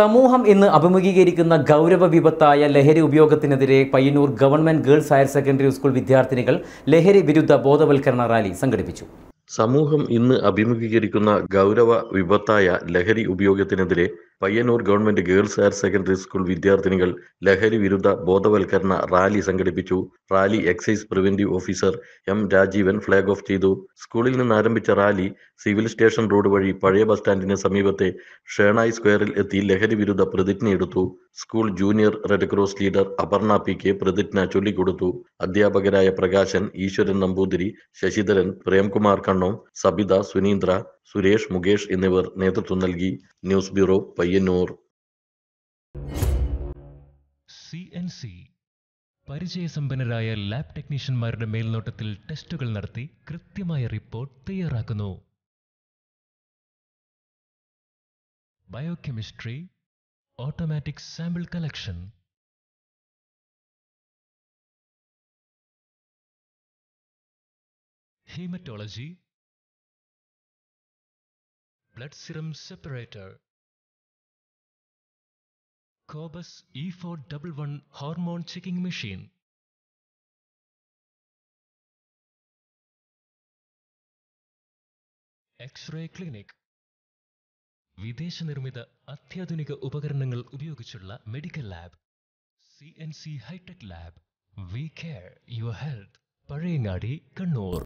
സമൂഹം ഇന്ന് അഭിമുഖീകരിക്കുന്ന ഗൗരവ വിപത്തായ ലഹരി ഉപയോഗത്തിനെതിരെ Payyanur government girls higher secondary school വിദ്യാർത്ഥിനികൾ ലഹരി വിരുദ്ധ ബോധവൽക്കരണ റാലി സംഘടിപ്പിച്ചു സമൂഹം ഇന്ന് അഭിമുഖീകരിക്കുന്ന ഗൗരവ വിപത്തായ ലഹരി ഉപയോഗത്തിനെതിരെ Payyanur government girls higher secondary school വിദ്യാർത്ഥിനികൾ ലഹരി വിരുദ്ധ ബോധവൽക്കരണ റാലി സംഘടിപ്പിച്ചു rally excise preventive officer M Rajeevan flag off ചെയ്തു സ്കൂളിൽ നിന്ന് ആരംഭിച്ച റാലി സിവിൽ സ്റ്റേഷൻ റോഡ് വഴി പഴയ ബസ് സ്റ്റാൻഡിന് സമീപത്തെ ഷേണായി സ്ക്വയറിൽ എത്തി ലഹരി വിരുദ്ധ പ്രതിജ്ഞയെടുത്തു school junior red cross leader Aparna P K പ്രതിജ്ഞ ചൊല്ലിക്കൊടുത്തു അധ്യാപകരായ പ്രകാശൻ ഈശ്വരൻ നമ്പൂതിരി ശശിധരൻ പ്രേംകുമാർ കണ്ണോ സബിത സുനീന്ദ്ര സുരേഷ് മുകേഷ് എന്നിവർ നേതൃത്വം നൽകി news bureau Payyanur C N C പരിചയസമ്പന്നരായ ലാബ് ടെക്നീഷ്യന്മാരുടെ മേൽനോട്ടത്തിൽ ടെസ്റ്റുകൾ നടത്തി കൃത്യമായ റിപ്പോർട്ട് തയ്യാറാക്കുന്നു biochemistry automatic sample collection haematology blood serum separator. Cobus E411 hormone checking machine. X ray clinic വിദേശ നിർമ്മിത അത്യാധുനിക ഉപകരണങ്ങൾ ഉപയോഗിച്ചുള്ള medical lab C N C hi tech lab we care your health Pazhayangadi Kannur